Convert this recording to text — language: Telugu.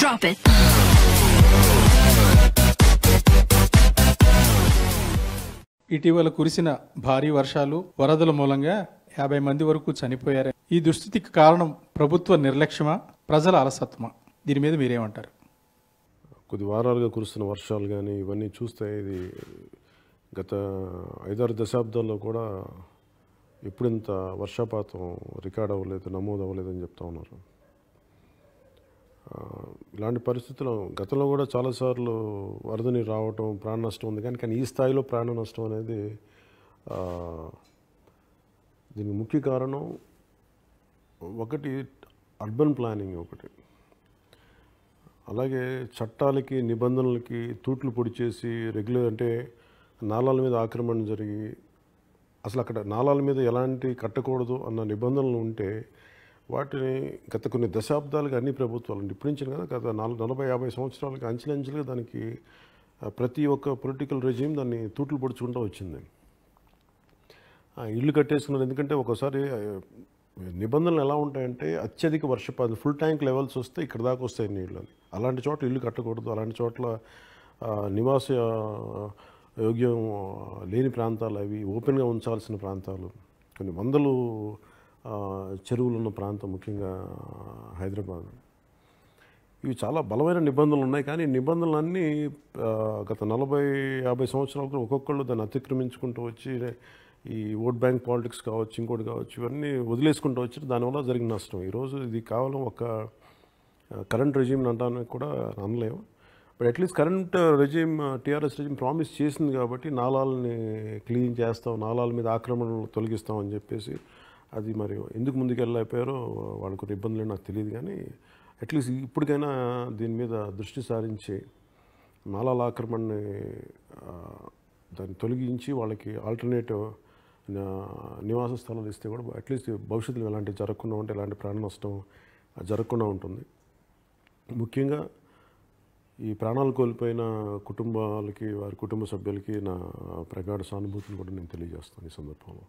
Drop it. ఇటీవల కురిసిన భారీ వర్షాలు వరదల మూలంగా యాభై మంది వరకు చనిపోయారు ఈ దుస్థితికి కారణం ప్రభుత్వ నిర్లక్ష్యమా ప్రజల అలసత్వమా దీని మీద మీరేమంటారు కొద్ది వారాలుగా కురుస్తున్న వర్షాలు కానీ ఇవన్నీ చూస్తే ఇది గత ఐదారు దశాబ్దాల్లో కూడా ఎప్పుడింత వర్షపాతం రికార్డ్ అవ్వలేదు నమోదు అవ్వలేదని చెప్తా ఉన్నారు ఇలాంటి పరిస్థితులు గతంలో కూడా చాలాసార్లు వరద నీరు రావటం ప్రాణ నష్టం ఉంది కానీ కానీ ఈ స్థాయిలో ప్రాణ నష్టం అనేది దీనికి ముఖ్య కారణం ఒకటి అర్బన్ ప్లానింగ్ ఒకటి అలాగే చట్టాలకి నిబంధనలకి తూట్లు పొడి చేసి రెగ్యులర్ అంటే నాళాల మీద ఆక్రమణ జరిగి అసలు అక్కడ నాళాల మీద ఎలాంటి కట్టకూడదు అన్న నిబంధనలు ఉంటే వాటిని గత కొన్ని దశాబ్దాలుగా అన్ని ప్రభుత్వాలు ఇప్పుడు నుంచి కదా గత నాలుగు నలభై యాభై సంవత్సరాలకి అంచెలంచెలుగా దానికి ప్రతి ఒక్క పొలిటికల్ రెజ్యూమ్ దాన్ని తూట్లు పొడుచుకుంటూ వచ్చింది ఇల్లు కట్టేసుకున్నారు ఎందుకంటే ఒకసారి నిబంధనలు ఎలా ఉంటాయంటే అత్యధిక వర్షపాతం ఫుల్ ట్యాంక్ లెవెల్స్ వస్తే ఇక్కడ దాకా వస్తాయి నీళ్ళు అలాంటి చోట్ల ఇల్లు కట్టకూడదు అలాంటి చోట్ల నివాస యోగ్యం లేని ప్రాంతాలు అవి ఓపెన్గా ఉంచాల్సిన ప్రాంతాలు కొన్ని వందలు చెరువులు ఉన్న ప్రాంతం ముఖ్యంగా హైదరాబాద్ ఇవి చాలా బలమైన నిబంధనలు ఉన్నాయి కానీ నిబంధనలన్నీ గత నలభై యాభై సంవత్సరాలకు ఒక్కొక్కళ్ళు దాన్ని అతిక్రమించుకుంటూ వచ్చి ఈ ఓట్ బ్యాంక్ పాలిటిక్స్ కావచ్చు ఇంకోటి కావచ్చు ఇవన్నీ వదిలేసుకుంటూ వచ్చి దానివల్ల జరిగిన నష్టం ఈరోజు ఇది కేవలం ఒక కరెంట్ రెజీమ్ని అంటానికి కూడా అనలేము but at least current regime TRS regime promise చేసింది కాబట్టి నాళాలని క్లీన్ చేస్తాం నాళాల మీద ఆక్రమణలు తొలగిస్తామని చెప్పేసి అది మరి ఎందుకు ముందుకెళ్ళలేకపోయారో వాళ్ళకు ఇబ్బందులు నాకు తెలియదు కానీ అట్లీస్ట్ ఇప్పటికైనా దీని మీద దృష్టి సారించి నాలాల ఆక్రమణని దాన్ని తొలగించి వాళ్ళకి ఆల్టర్నేటివ్ నివాస స్థలాలు ఇస్తే కూడా అట్లీస్ట్ భవిష్యత్తులో ఎలాంటివి జరగకుండా ఉంటే ఎలాంటి ప్రాణ నష్టం జరగకుండా ఉంటుంది ముఖ్యంగా ఈ ప్రాణాలు కోల్పోయిన కుటుంబాలకి వారి కుటుంబ సభ్యులకి నా ప్రగాఢ సానుభూతిని కూడా నేను తెలియజేస్తాను ఈ సందర్భంలో